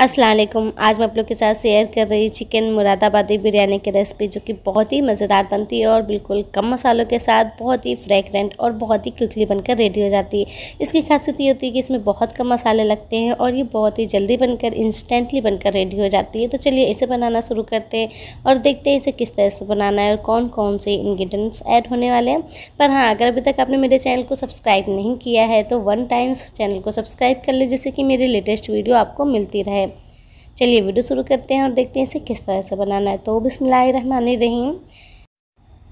असलम आज मैं आप लोग के साथ शेयर कर रही चिकन मुरादाबादी बिरयानी की रेसिपी जो कि बहुत ही मज़ेदार बनती है और बिल्कुल कम मसालों के साथ बहुत ही फ्रेगरेंट और बहुत ही क्विकली बनकर रेडी हो जाती है इसकी खासियत ये होती है कि इसमें बहुत कम मसाले लगते हैं और ये बहुत ही जल्दी बनकर इंस्टेंटली बनकर रेडी हो जाती है तो चलिए इसे बनाना शुरू करते हैं और देखते हैं इसे किस तरह से बनाना है और कौन कौन से इन्ग्रीडियंट्स ऐड होने वाले हैं पर हाँ अगर अभी तक आपने मेरे चैनल को सब्सक्राइब नहीं किया है तो वन टाइम्स चैनल को सब्सक्राइब कर लें जिससे कि मेरी लेटेस्ट वीडियो आपको मिलती रहे चलिए वीडियो शुरू करते हैं और देखते हैं इसे किस तरह से बनाना है तो रहीम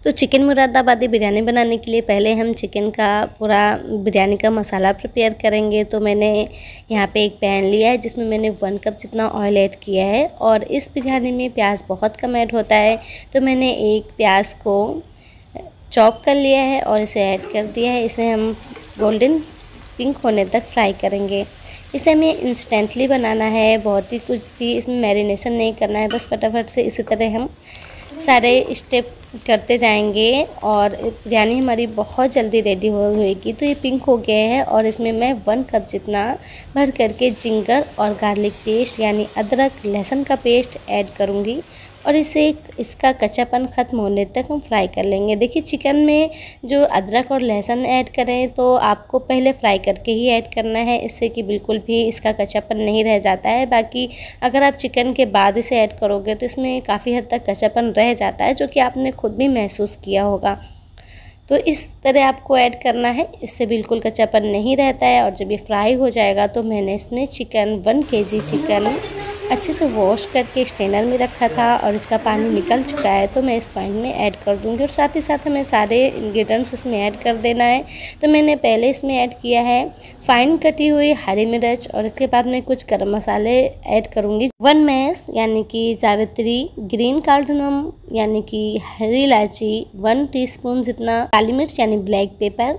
तो चिकन मुरादाबादी बिरयानी बनाने के लिए पहले हम चिकन का पूरा बिरयानी का मसाला प्रिपेयर करेंगे तो मैंने यहाँ पे एक पैन लिया है जिसमें मैंने वन कप जितना ऑयल ऐड किया है और इस बिरयानी में प्याज बहुत कम ऐड होता है तो मैंने एक प्याज को चॉप कर लिया है और इसे ऐड कर दिया है इसे हम गोल्डन पिंक होने तक फ्राई करेंगे इसे हमें इंस्टेंटली बनाना है बहुत ही कुछ भी इसमें मैरिनेशन नहीं करना है बस फटाफट से इसी तरह हम सारे स्टेप करते जाएंगे और बिरयानी हमारी बहुत जल्दी रेडी हो होएगी तो ये पिंक हो गया है और इसमें मैं वन कप जितना भर करके जिंगर और गार्लिक पेस्ट यानी अदरक लहसुन का पेस्ट ऐड करूँगी और इसे इसका कच्चापन ख़त्म होने तक हम फ्राई कर लेंगे देखिए चिकन में जो अदरक और लहसुन ऐड करें तो आपको पहले फ्राई करके ही ऐड करना है इससे कि बिल्कुल भी इसका कच्चापन नहीं रह जाता है बाकी अगर आप चिकन के बाद इसे ऐड करोगे तो इसमें काफ़ी हद तक कच्चापन रह जाता है जो कि आपने खुद भी महसूस किया होगा तो इस तरह आपको ऐड करना है इससे बिल्कुल कच्चापन नहीं रहता है और जब ये फ्राई हो जाएगा तो मैंने इसमें चिकन वन केजी चिकन अच्छे से वॉश करके स्ट्रेनर में रखा था और इसका पानी निकल चुका है तो मैं इस पॉइंट में ऐड कर दूंगी और साथ ही साथ हमें सारे इन्ग्रीडियंट्स इसमें ऐड कर देना है तो मैंने पहले इसमें ऐड किया है फाइन कटी हुई हरी मिर्च और इसके बाद मैं कुछ गर्म मसाले ऐड करूँगी वन मैस यानी कि जावित्री ग्रीन कार्डनम यानी कि हरी इलायची वन टी जितना काली मिर्च यानी black pepper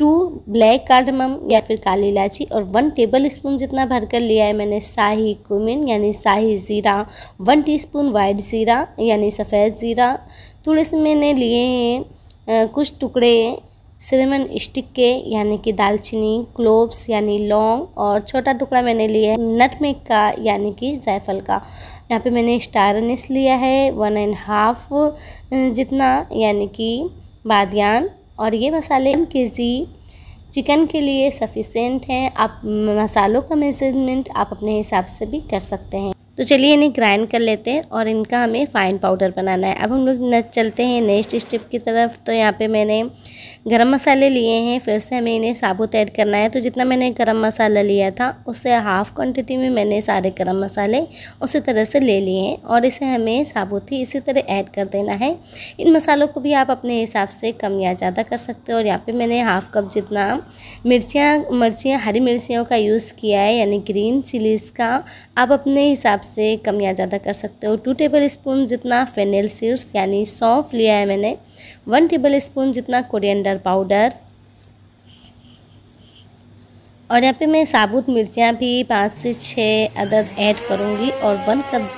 two black cardamom या फिर काली इलायची और वन टेबल स्पून जितना भरकर लिया है मैंने शाही कुमिन यानी शाही ज़ीरा वन टीस्पून वाइट ज़ीरा यानी सफ़ेद ज़ीरा थोड़े तो से मैंने लिए हैं कुछ टुकड़े सिनेमन स्टिक के यानी कि दालचीनी क्लोव्स यानी लौंग और छोटा टुकड़ा मैंने लिया है नटमेग का यानी कि जायफल का यहाँ पे मैंने स्टार लिया है वन एंड हाफ जितना यानी कि बादियान और ये मसाले एम के जी चिकन के लिए सफिशेंट हैं आप मसालों का मेज़रमेंट आप अपने हिसाब से भी कर सकते हैं तो चलिए इन्हें ग्राइंड कर लेते हैं और इनका हमें फ़ाइन पाउडर बनाना है अब हम लोग चलते हैं नेक्स्ट स्टेप की तरफ तो यहाँ पे मैंने गरम मसाले लिए हैं फिर से हमें इन्हें साबुत ऐड करना है तो जितना मैंने गरम मसाला लिया था उससे हाफ़ क्वांटिटी में मैंने सारे गरम मसाले उसी तरह से ले लिए हैं और इसे हमें साबुत ही इसी तरह ऐड कर देना है इन मसालों को भी आप अपने हिसाब से कम या ज़्यादा कर सकते हो और यहाँ पर मैंने हाफ़ कप जितना मिर्चियाँ मिर्चियाँ हरी मिर्चियों का यूज़ किया है यानी ग्रीन चिलीज़ का आप अपने हिसाब से कम या ज़्यादा कर सकते हो टू टेबल स्पून जितना फेनेल सीड्स यानी सौंफ लिया है मैंने वन टेबल स्पून जितना कोरिएंडर पाउडर और यहाँ पे मैं साबुत मिर्चियाँ भी पाँच से छः अदद ऐड करूँगी और वन कप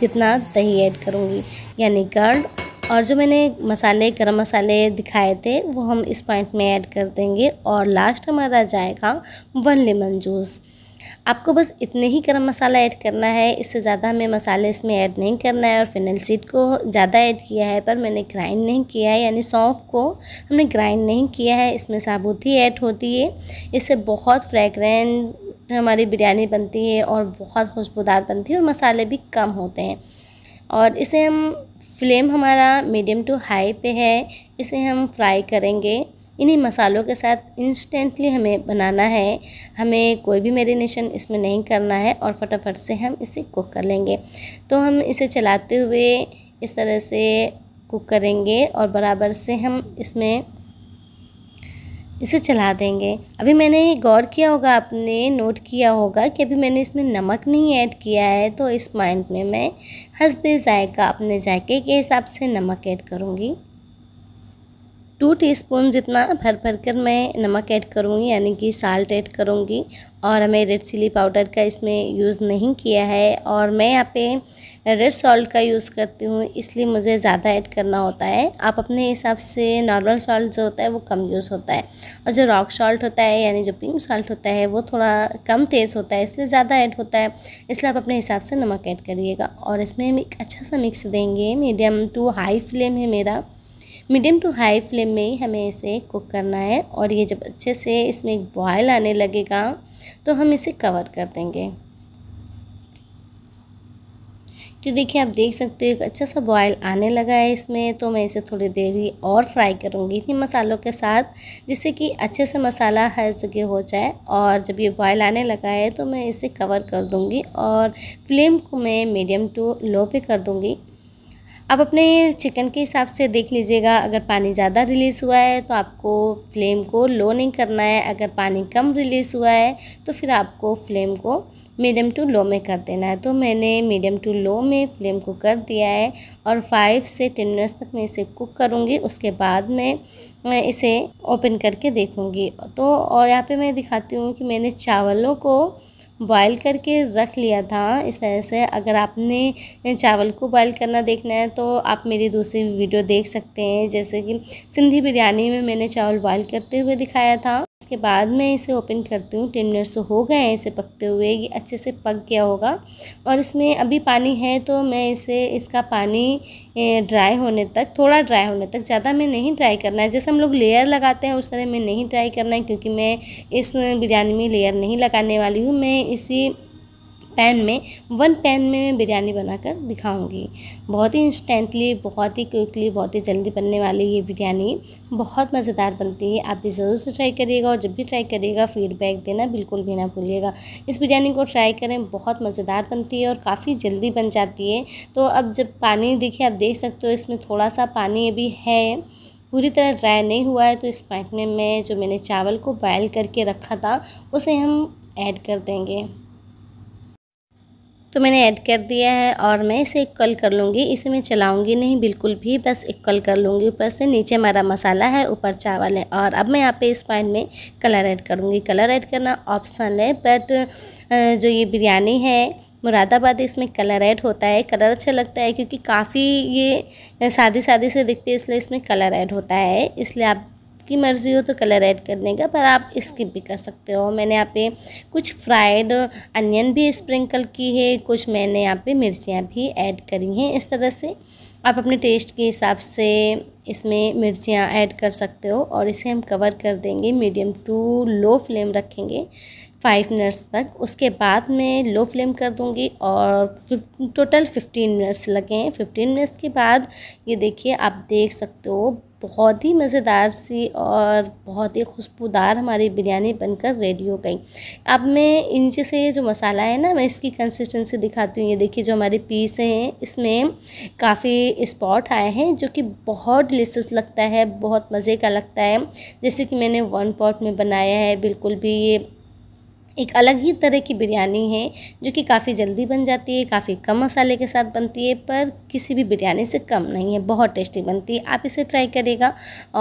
जितना दही ऐड करूँगी यानी गर्ड और जो मैंने मसाले गरम मसाले दिखाए थे वो हम इस पॉइंट में ऐड कर देंगे और लास्ट हमारा जाएगा वन लेमन जूस आपको बस इतने ही गर्म मसाला ऐड करना है इससे ज़्यादा हमें मसाले इसमें ऐड नहीं करना है और फिनल सीड को ज़्यादा ऐड किया है पर मैंने ग्राइंड नहीं किया है यानी सौंफ को हमने ग्राइंड नहीं किया है इसमें साबुत ही ऐड होती है इससे बहुत फ्रेगरेंट हमारी बिरयानी बनती है और बहुत खुशबूदार बनती है और मसाले भी कम होते हैं और इसे हम फ्लेम हमारा मीडियम टू हाई पे है इसे हम फ्राई करेंगे इन्हीं मसालों के साथ इंस्टेंटली हमें बनाना है हमें कोई भी मेरीनेशन इसमें नहीं करना है और फटाफट से हम इसे कुक कर लेंगे तो हम इसे चलाते हुए इस तरह से कुक करेंगे और बराबर से हम इसमें इसे चला देंगे अभी मैंने गौर किया होगा आपने नोट किया होगा कि अभी मैंने इसमें नमक नहीं ऐड किया है तो इस पॉइंट में मैं हंसबे जायका अपने जायके के हिसाब से नमक ऐड करूँगी टू टीस्पून जितना भर भर कर मैं नमक ऐड करूँगी यानी कि साल्ट ऐड करूँगी और हमें रेड चिली पाउडर का इसमें यूज़ नहीं किया है और मैं यहाँ पे रेड सॉल्ट का यूज़ करती हूँ इसलिए मुझे ज़्यादा ऐड करना होता है आप अपने हिसाब से नॉर्मल सॉल्ट जो होता है वो कम यूज़ होता है और जो रॉक सॉल्ट होता है यानी जो पिंक सॉल्ट होता है वो थोड़ा कम तेज़ होता है इसलिए ज़्यादा ऐड होता है इसलिए आप अपने हिसाब से नमक ऐड करिएगा और इसमें हम एक अच्छा सा मिक्स देंगे मीडियम टू हाई फ्लेम है मेरा मीडियम टू हाई फ्लेम में ही हमें इसे कुक करना है और ये जब अच्छे से इसमें एक बॉयल आने लगेगा तो हम इसे कवर कर देंगे तो देखिए आप देख सकते हो एक अच्छा सा बॉयल आने लगा है इसमें तो मैं इसे थोड़ी देर ही और फ्राई करूँगी इन्हीं मसालों के साथ जिससे कि अच्छे से मसाला हर जगह हो जाए और जब ये बॉयल आने लगा है तो मैं इसे कवर कर दूँगी और फ्लेम को मैं मीडियम टू लो पे कर दूँगी आप अपने चिकन के हिसाब से देख लीजिएगा अगर पानी ज़्यादा रिलीज़ हुआ है तो आपको फ्लेम को लो नहीं करना है अगर पानी कम रिलीज़ हुआ है तो फिर आपको फ्लेम को मीडियम टू लो में कर देना है तो मैंने मीडियम टू लो में फ्लेम को कर दिया है और फाइव से टेन मिनट्स तक मैं इसे कुक करूँगी उसके बाद में मैं इसे ओपन करके देखूँगी तो और यहाँ पर मैं दिखाती हूँ कि मैंने चावलों को बॉयल करके रख लिया था इस तरह से अगर आपने चावल को बॉयल करना देखना है तो आप मेरी दूसरी वीडियो देख सकते हैं जैसे कि सिंधी बिरयानी में मैंने चावल बॉयल करते हुए दिखाया था इसके बाद मैं इसे ओपन करती हूँ टेन मिनट्स तो हो गए हैं इसे पकते हुए ये अच्छे से पक गया होगा और इसमें अभी पानी है तो मैं इसे इसका पानी ड्राई होने तक थोड़ा ड्राई होने तक ज़्यादा मैं नहीं ड्राई करना है जैसे हम लोग लेयर लगाते हैं उस तरह मैं नहीं ड्राई करना है क्योंकि मैं इस बिरयानी में लेयर नहीं लगाने वाली हूँ मैं इसी पैन में वन पैन में मैं बिरयानी बनाकर दिखाऊंगी बहुत ही इंस्टेंटली बहुत ही क्विकली बहुत ही जल्दी बनने वाली ये बिरयानी बहुत मज़ेदार बनती है आप भी ज़रूर से ट्राई करिएगा और जब भी ट्राई करिएगा फीडबैक देना बिल्कुल भी ना भूलिएगा इस बिरयानी को ट्राई करें बहुत मज़ेदार बनती है और काफ़ी जल्दी बन जाती है तो अब जब पानी देखिए आप देख सकते हो इसमें थोड़ा सा पानी अभी है पूरी तरह ड्राई नहीं हुआ है तो इस पॉइंट में मैं जो मैंने चावल को बॉयल करके रखा था उसे हम ऐड कर देंगे तो मैंने ऐड कर दिया है और मैं इसे इक्वल कर लूँगी इसे मैं चलाऊँगी नहीं बिल्कुल भी बस इक्वल कर लूँगी ऊपर से नीचे हमारा मसाला है ऊपर चावल है और अब मैं यहाँ पे इस पॉइंट में कलर ऐड करूँगी कलर ऐड करना ऑप्शन है बट जो ये बिरयानी है मुरादाबाद इसमें कलर ऐड होता है कलर अच्छा लगता है क्योंकि काफ़ी ये सादी सादी से दिखती है इसलिए इसमें कलर ऐड होता है इसलिए आप आपकी मर्ज़ी हो तो कलर ऐड करने का पर आप स्किप भी कर सकते हो मैंने यहाँ पे कुछ फ्राइड अनियन भी स्प्रिंकल की है कुछ मैंने यहाँ पे मिर्चियाँ भी ऐड करी हैं इस तरह से आप अपने टेस्ट के हिसाब से इसमें मिर्चियाँ ऐड कर सकते हो और इसे हम कवर कर देंगे मीडियम टू लो फ्लेम रखेंगे फाइव मिनट्स तक उसके बाद मैं लो फ्लेम कर दूँगी और टोटल फिफ्टीन मिनट्स लगे हैं फिफ्टीन मिनट्स के बाद ये देखिए आप देख सकते हो बहुत ही मज़ेदार सी और बहुत ही खुशबूदार हमारी बिरयानी बनकर रेडी हो गई अब मैं इंच से ये जो मसाला है ना मैं इसकी कंसिस्टेंसी दिखाती हूँ ये देखिए जो हमारे पीस हैं इसमें काफ़ी स्पॉट आए हैं जो कि बहुत डिलीशस लगता है बहुत मज़े का लगता है जैसे कि मैंने वन पॉट में बनाया है बिल्कुल भी ये एक अलग ही तरह की बिरयानी है जो कि काफ़ी जल्दी बन जाती है काफ़ी कम मसाले के साथ बनती है पर किसी भी बिरयानी से कम नहीं है बहुत टेस्टी बनती है आप इसे ट्राई करिएगा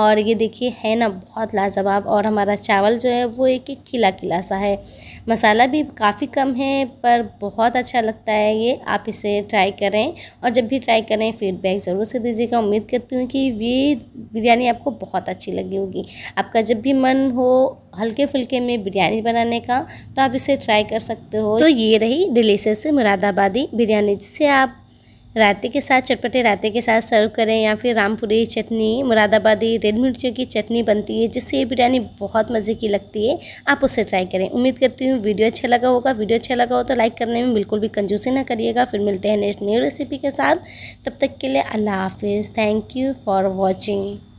और ये देखिए है ना बहुत लाजवाब और हमारा चावल जो है वो एक एक खिला खिला सा है मसाला भी काफ़ी कम है पर बहुत अच्छा लगता है ये आप इसे ट्राई करें और जब भी ट्राई करें फीडबैक ज़रूर से दीजिएगा उम्मीद करती हूँ कि ये बिरयानी आपको बहुत अच्छी लगी होगी आपका जब भी मन हो हल्के फुल्के में बिरयानी बनाने का तो आप इसे ट्राई कर सकते हो तो ये रही डिलीशियस मुरादाबादी बिरयानी जिसे आप रायते के साथ चटपटे रायते के साथ सर्व करें या फिर रामपुरी चटनी मुरादाबादी रेड मिर्चियों की चटनी बनती है जिससे ये बिरयानी बहुत मज़े की लगती है आप उसे ट्राई करें उम्मीद करती हूँ वीडियो अच्छा लगा होगा वीडियो अच्छा लगा हो तो लाइक करने में बिल्कुल भी कंजूसी ना करिएगा फिर मिलते हैं नेक्स्ट न्यू रेसिपी के साथ तब तक के लिए अल्लाह हाफिज़ थैंक यू फॉर वॉचिंग